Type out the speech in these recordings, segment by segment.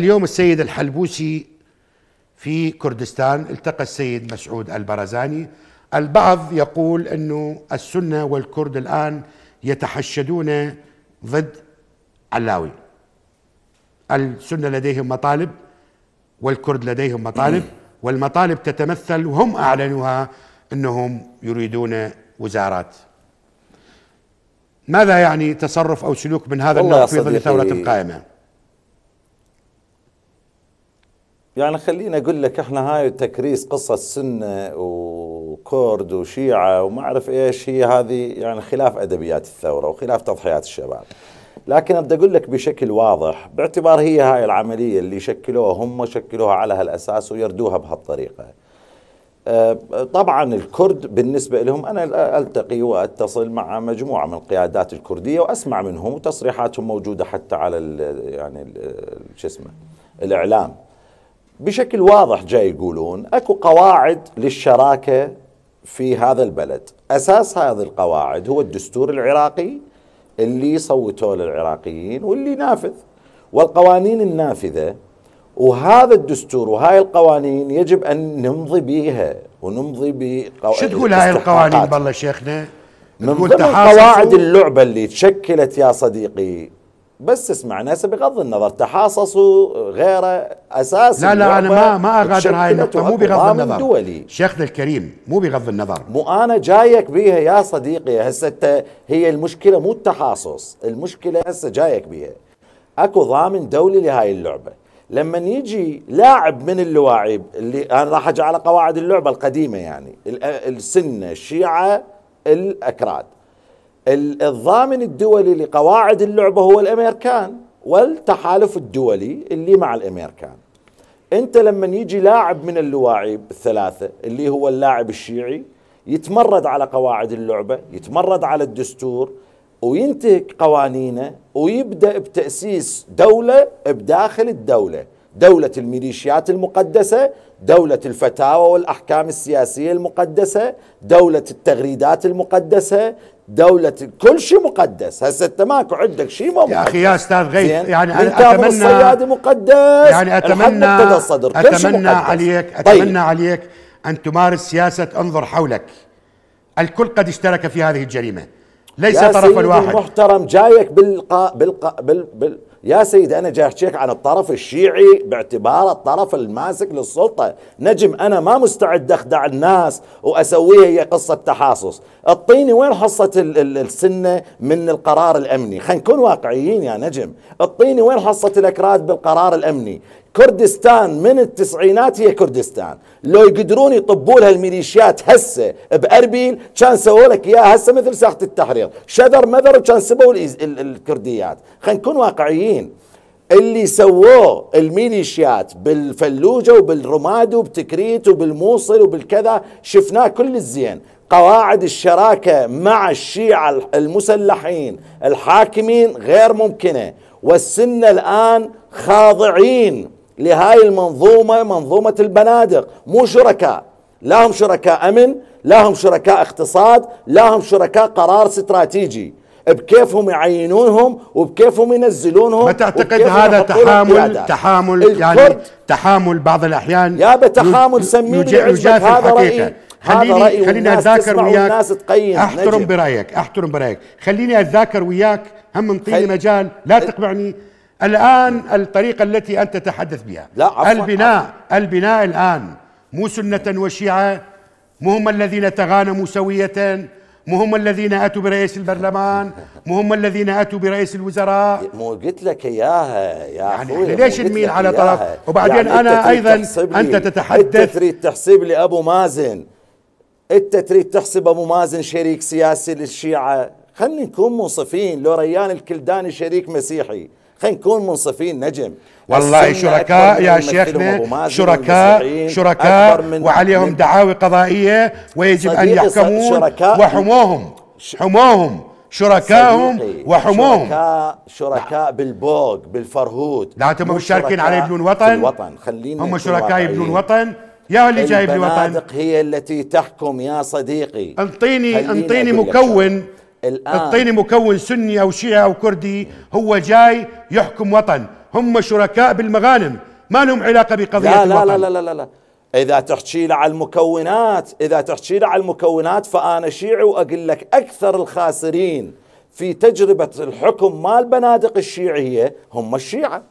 اليوم السيد الحلبوسي في كردستان التقى السيد مسعود البرزاني البعض يقول انه السنه والكرد الان يتحشدون ضد علاوي السنه لديهم مطالب والكرد لديهم مطالب والمطالب تتمثل وهم اعلنوها انهم يريدون وزارات ماذا يعني تصرف او سلوك من هذا النوع في ظل ثوره قائمه يعني خليني اقول لك احنا هاي تكريس قصه سنه وكرد وشيعه وما اعرف ايش هي هذه يعني خلاف ادبيات الثوره وخلاف تضحيات الشباب. لكن بدي اقول لك بشكل واضح باعتبار هي هاي العمليه اللي شكلوها هم شكلوها على هالاساس ويردوها بهالطريقه. أه، طبعا الكرد بالنسبه لهم انا التقي واتصل مع مجموعه من القيادات الكرديه واسمع منهم وتصريحاتهم موجوده حتى على يعني شو اسمه الاعلام. بشكل واضح جاي يقولون اكو قواعد للشراكه في هذا البلد اساس هذه القواعد هو الدستور العراقي اللي صوتوا للعراقيين واللي نافذ والقوانين النافذه وهذا الدستور وهاي القوانين يجب ان نمضي بيها ونمضي ب شو تقول هاي القوانين بالله شيخنا؟ من ضمن قواعد اللعبه اللي تشكلت يا صديقي بس اسمع ناس بغض النظر تحاصصوا غيره اساسا لا لا انا ما ما اغادر هاي النقطه مو بغض النظر دولي. شيخنا الكريم مو بغض النظر مو انا جايك بيها يا صديقي هسه هي المشكله مو التحاصص المشكله هسه جايك بيها اكو ضامن دولي لهاي اللعبه لما يجي لاعب من اللواعب اللي انا راح اجي على قواعد اللعبه القديمه يعني السنه الشيعه الاكراد الضامن الدولي لقواعد اللعبة هو الأمريكان والتحالف الدولي اللي مع الأمريكان أنت لما يجي لاعب من اللواعب الثلاثة اللي هو اللاعب الشيعي يتمرد على قواعد اللعبة يتمرد على الدستور وينتهك قوانينه ويبدأ بتأسيس دولة بداخل الدولة دولة الميليشيات المقدسة دولة الفتاوى والأحكام السياسية المقدسة دولة التغريدات المقدسة دولة كل شيء مقدس هسه انت ماكو عندك شيء مو يا اخي يا استاذ غيث يعني انا اتمنى الصيادي مقدس يعني اتمنى الصدر اتمنى عليك طيب. اتمنى طيب. عليك ان تمارس سياسة انظر حولك الكل قد اشترك في هذه الجريمة ليس طرف واحد المحترم جايك بالقا بالقا بال, بال يا سيدي أنا جاي أحكيك عن الطرف الشيعي باعتبار الطرف الماسك للسلطة نجم أنا ما مستعد أخدع الناس وأسويها هي قصة تحاصص اعطيني وين حصة السنة من القرار الأمني خلينا نكون واقعيين يا نجم اعطيني وين حصة الأكراد بالقرار الأمني كردستان من التسعينات هي كردستان لو يقدرون يطبوا لها الميليشيات هسه باربيل كان سووا لك اياها هسه مثل ساحه التحرير شذر مذر وكان سبوا الكرديات خلينا نكون واقعيين اللي سووه الميليشيات بالفلوجه وبالرماد وبتكريت وبالموصل وبالكذا شفناه كل الزين قواعد الشراكه مع الشيعه المسلحين الحاكمين غير ممكنه والسنه الان خاضعين لهاي المنظومة منظومة البنادق مو شركاء لا هم شركاء أمن لا هم شركاء اقتصاد لا هم شركاء قرار استراتيجي بكيفهم يعينونهم وبكيفهم ينزلونهم ما تعتقد هذا تحامل تحامل يعني تحامل بعض الاحيان يا بتحامل سميه هذا رايي خليني هذا رأي خليني اتذاكر وياك الناس تقيم احترم نجم. برايك احترم برايك خليني اتذاكر وياك هم منطيني خل... مجال لا تقبعني الآن الطريقة التي أنت تتحدث بها لا عفوا البناء عفوا. البناء الآن مو سنة وشيعة مو هم الذين تغانموا سوية مو هم الذين أتوا برئيس البرلمان مو هم الذين أتوا برئيس الوزراء مو قلت لك إياها يا يعني أخوي ليش نميل على طرف وبعدين يعني أنا أيضا أنت تتحدث أنت تريد تحسب لي أبو مازن أنت تريد تحسب أبو مازن شريك سياسي للشيعة خلينا نكون منصفين لو ريان الكلداني شريك مسيحي خلينا نكون منصفين نجم والله شركاء يا شيخنا شركاء شركاء وعليهم دعاوي قضائية ويجب أن يحكمون وحموهم حموهم شركائهم وحموهم شركاء شركاء بالبوق بالفرهود لا انتم مشاركين على يبنون وطن الوطن خلينا هم شركاء يبنون وطن يا اللي جايب لي وطن هي التي تحكم يا صديقي انطيني انطيني مكون الآن الطيني مكون سني أو شيعي أو كردي هو جاي يحكم وطن هم شركاء بالمغانم ما لهم علاقة بقضية لا لا, الوطن. لا لا لا لا, لا. إذا تحكي لي على المكونات إذا تحكي لي على المكونات فأنا شيعي وأقول لك أكثر الخاسرين في تجربة الحكم مال بنادق الشيعية هم الشيعة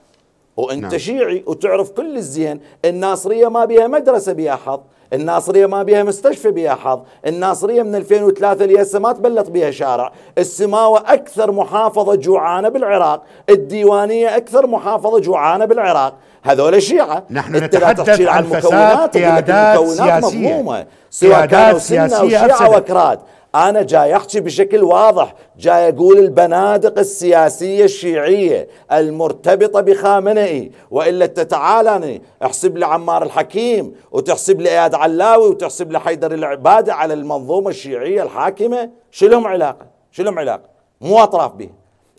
وانت نعم. شيعي وتعرف كل الزين الناصريه ما بها مدرسه بها حظ الناصريه ما بها مستشفى بها حظ الناصريه من 2003 هسه ما تبلط بها شارع السماوه اكثر محافظه جوعانه بالعراق الديوانيه اكثر محافظه جوعانه بالعراق هذول الشيعة نحن نتحدث عن فساد قيادات سياسية مضمومة سواء كانوا سنة أو شيعة وكراد أنا جاي أحكي بشكل واضح جاي أقول البنادق السياسية الشيعية المرتبطة بخامنئي وإلا تتعالني احسب لعمار الحكيم وتحسب لإياد علاوي وتحسب لحيدر العبادة على المنظومة الشيعية الحاكمة شو لهم علاقة شو لهم علاقة مو أطراف به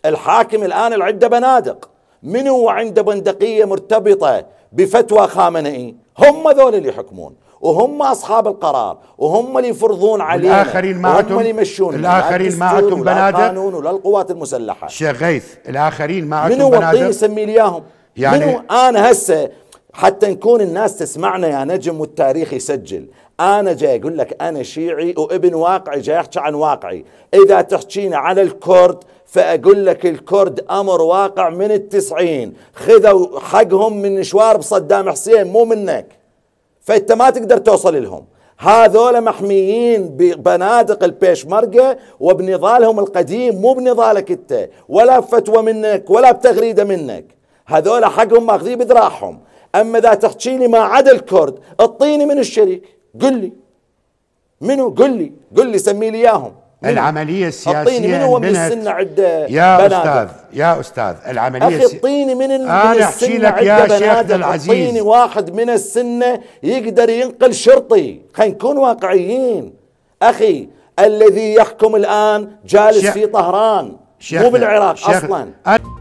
الحاكم الآن العدة بنادق من هو عنده بندقية مرتبطة بفتوى خامنئي هم ذول اللي يحكمون وهم اصحاب القرار وهم اللي يفرضون علينا الاخرين عندهم اللي يمشون الاخرين ما بنادر بنادق القانون ولا القوات المسلحه شيخ غيث الاخرين ما منو بنادر منو يسمي لي اياهم يعني منو انا هسه حتى نكون الناس تسمعنا يا نجم والتاريخ يسجل انا جاي اقول لك انا شيعي وابن واقعي جاي احكي عن واقعي اذا تحكينا على الكرد فاقول لك الكرد امر واقع من التسعين خذوا حقهم من شوارب صدام حسين مو منك فانت ما تقدر توصل لهم هذول محميين ببنادق البيشمركة وبنضالهم القديم مو بنضالك انت ولا بفتوى منك ولا بتغريدة منك هذول حقهم ماخذين بذراعهم اما اذا تحكي لي ما عدا الكرد اعطيني من الشريك قل لي منو قل لي قل لي سمي لي اياهم العمليه السياسيه من هو من السنه عدة يا بنادق. استاذ يا استاذ العمليه اخي اعطيني من, آه، من انا احكي لك يا شيخ العزيز اعطيني واحد من السنه يقدر ينقل شرطي خلينا نكون واقعيين اخي الذي يحكم الان جالس شيخ في طهران مو بالعراق اصلا